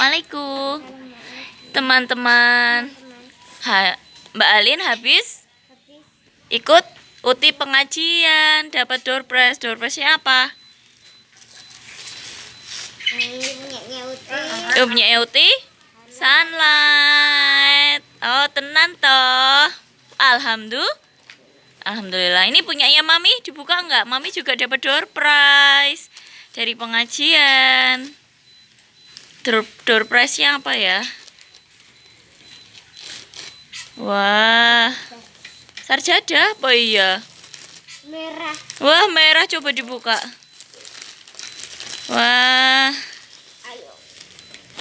Assalamualaikum teman-teman ha, Mbak Alin habis? ikut uti pengajian dapat door prize door prize siapa? apa? Ini punya uti sunlight oh tenan toh alhamdulillah Alhamdulillah. Ini punya ya Mami dibuka nggak? Mami juga dapat door prize dari pengajian door, door prize-nya apa ya wah sarjada apa oh iya merah wah merah coba dibuka wah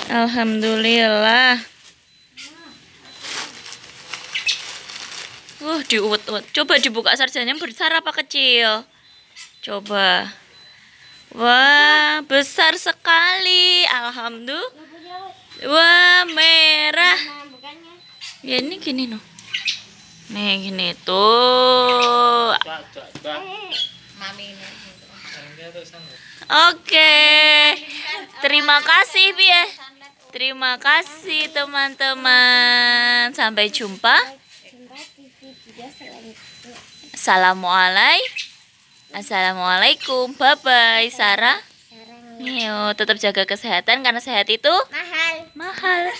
alhamdulillah Wah, uh, diuwet-uwet. Coba dibuka sarjanya besar apa kecil? Coba. Wah, besar sekali. Alhamdulillah. Wah, merah. Ya ini gini noh. Nih gini tuh. Oke. Terima kasih, biar. Terima kasih teman-teman. Sampai jumpa. Assalamualaikum. Assalamualaikum. Bye bye Sarah. Sarah. tetap jaga kesehatan karena sehat itu mahal. Mahal.